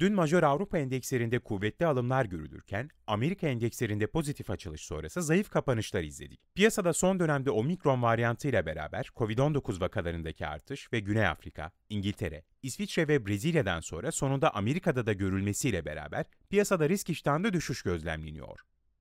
Dün majör Avrupa endekslerinde kuvvetli alımlar görülürken Amerika endekslerinde pozitif açılış sonrası zayıf kapanışlar izledik. Piyasada son dönemde omikron varyantıyla beraber COVID-19 vakalarındaki artış ve Güney Afrika, İngiltere, İsviçre ve Brezilya'dan sonra sonunda Amerika'da da görülmesiyle beraber piyasada risk iştahında düşüş gözlemleniyor.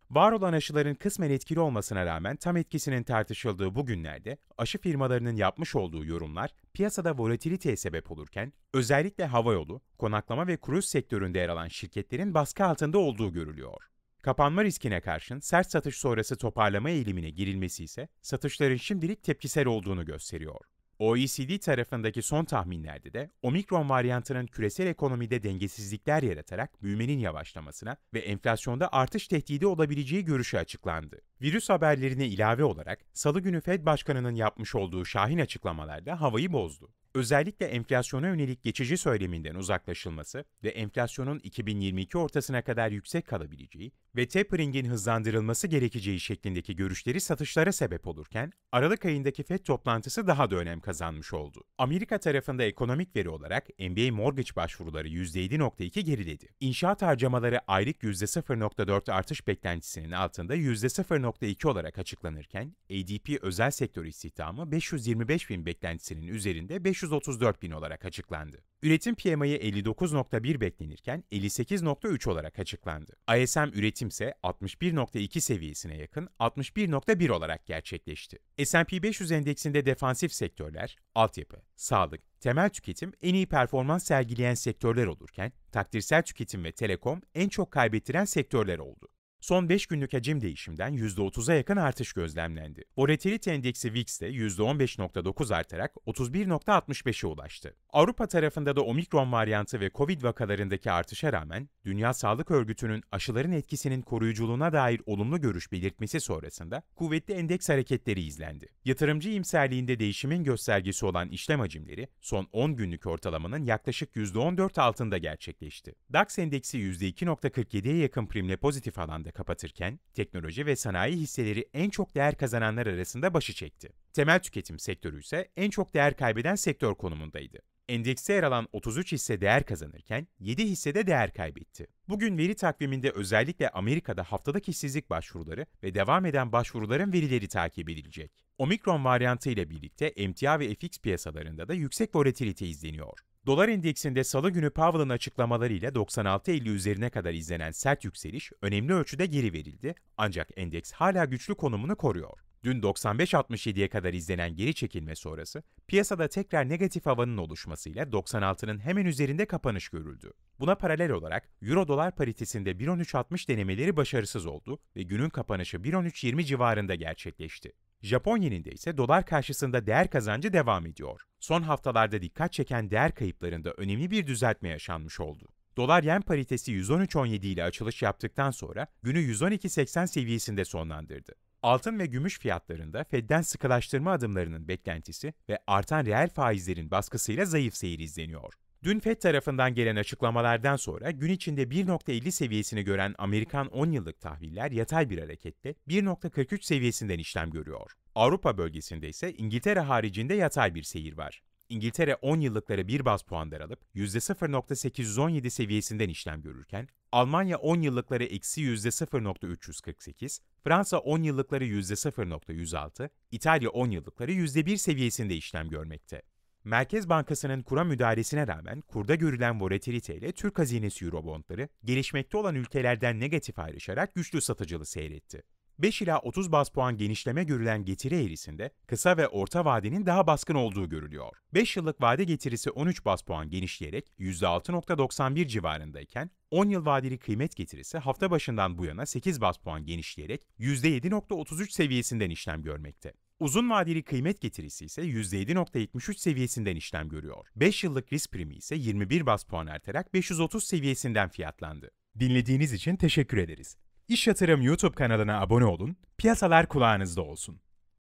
Var olan aşıların kısmen etkili olmasına rağmen tam etkisinin tartışıldığı bu günlerde aşı firmalarının yapmış olduğu yorumlar piyasada volatiliteye sebep olurken özellikle havayolu, konaklama ve kuruş sektöründe yer alan şirketlerin baskı altında olduğu görülüyor. Kapanma riskine karşın sert satış sonrası toparlama eğilimine girilmesi ise satışların şimdilik tepkisel olduğunu gösteriyor. OECD tarafındaki son tahminlerde de omikron varyantının küresel ekonomide dengesizlikler yaratarak büyümenin yavaşlamasına ve enflasyonda artış tehdidi olabileceği görüşü açıklandı. Virüs haberlerine ilave olarak salı günü Fed Başkanı'nın yapmış olduğu şahin açıklamalarda havayı bozdu. Özellikle enflasyona yönelik geçici söyleminden uzaklaşılması ve enflasyonun 2022 ortasına kadar yüksek kalabileceği ve tapering'in hızlandırılması gerekeceği şeklindeki görüşleri satışlara sebep olurken, Aralık ayındaki FED toplantısı daha da önem kazanmış oldu. Amerika tarafında ekonomik veri olarak MBA mortgage başvuruları %7.2 geriledi. İnşaat harcamaları aylık %0.4 artış beklentisinin altında %0.2 olarak açıklanırken, ADP özel sektör istihdamı 525 bin beklentisinin üzerinde 534 bin olarak açıklandı. Üretim PMI'yi 59.1 beklenirken 58.3 olarak açıklandı. ISM üretim değişimse 61.2 seviyesine yakın 61.1 olarak gerçekleşti. S&P 500 endeksinde defansif sektörler, altyapı, sağlık, temel tüketim en iyi performans sergileyen sektörler olurken, takdirsel tüketim ve telekom en çok kaybettiren sektörler oldu. Son 5 günlük hacim değişimden %30'a yakın artış gözlemlendi. Volatilite endeksi VIX de %15.9 artarak 31.65'e ulaştı. Avrupa tarafında da omikron varyantı ve Covid vakalarındaki artışa rağmen Dünya Sağlık Örgütü'nün aşıların etkisinin koruyuculuğuna dair olumlu görüş belirtmesi sonrasında kuvvetli endeks hareketleri izlendi. Yatırımcı imserliğinde değişimin göstergesi olan işlem hacimleri son 10 günlük ortalamanın yaklaşık %14 altında gerçekleşti. DAX endeksi %2.47'ye yakın primle pozitif alanda yılında kapatırken teknoloji ve sanayi hisseleri en çok değer kazananlar arasında başı çekti. Temel tüketim sektörü ise en çok değer kaybeden sektör konumundaydı. Endekste yer alan 33 hisse değer kazanırken 7 hisse de değer kaybetti. Bugün veri takviminde özellikle Amerika'da haftalık işsizlik başvuruları ve devam eden başvuruların verileri takip edilecek. Omikron varyantı ile birlikte emtia ve FX piyasalarında da yüksek volatilite izleniyor. Dolar endeksinde salı günü Powell'ın açıklamalarıyla 96.50 üzerine kadar izlenen sert yükseliş önemli ölçüde geri verildi ancak endeks hala güçlü konumunu koruyor. Dün 95.67'ye kadar izlenen geri çekilme sonrası piyasada tekrar negatif havanın oluşmasıyla 96'nın hemen üzerinde kapanış görüldü. Buna paralel olarak euro dolar paritesinde 1.13.60 denemeleri başarısız oldu ve günün kapanışı 1.13.20 civarında gerçekleşti. Japon yeninde ise dolar karşısında değer kazancı devam ediyor. Son haftalarda dikkat çeken değer kayıplarında önemli bir düzeltme yaşanmış oldu. Dolar yen paritesi 113.17 ile açılış yaptıktan sonra günü 112.80 seviyesinde sonlandırdı. Altın ve gümüş fiyatlarında Fed'den sıkılaştırma adımlarının beklentisi ve artan reel faizlerin baskısıyla zayıf seyir izleniyor. Dün FED tarafından gelen açıklamalardan sonra gün içinde 1.50 seviyesini gören Amerikan 10 yıllık tahviller yatay bir hareketle 1.43 seviyesinden işlem görüyor. Avrupa bölgesinde ise İngiltere haricinde yatay bir seyir var. İngiltere 10 yıllıkları 1 baz puan daralıp %0.817 seviyesinden işlem görürken, Almanya 10 yıllıkları eksi %0.348, Fransa 10 yıllıkları %0.106, İtalya 10 yıllıkları %1 seviyesinde işlem görmekte. Merkez Bankası'nın kura müdahalesine rağmen kurda görülen volatiliteyle Türk hazinesi eurobondları gelişmekte olan ülkelerden negatif ayrışarak güçlü satıcılı seyretti. 5 ila 30 bas puan genişleme görülen getiri eğrisinde kısa ve orta vadenin daha baskın olduğu görülüyor. 5 yıllık vade getirisi 13 bas puan genişleyerek %6.91 civarındayken 10 yıl vadeli kıymet getirisi hafta başından bu yana 8 bas puan genişleyerek %7.33 seviyesinden işlem görmekte. Uzun vadeli kıymet getirisi ise %7.73 seviyesinden işlem görüyor. 5 yıllık risk primi ise 21 bas puan artarak 530 seviyesinden fiyatlandı. Dinlediğiniz için teşekkür ederiz. İş Yatırım YouTube kanalına abone olun, piyasalar kulağınızda olsun.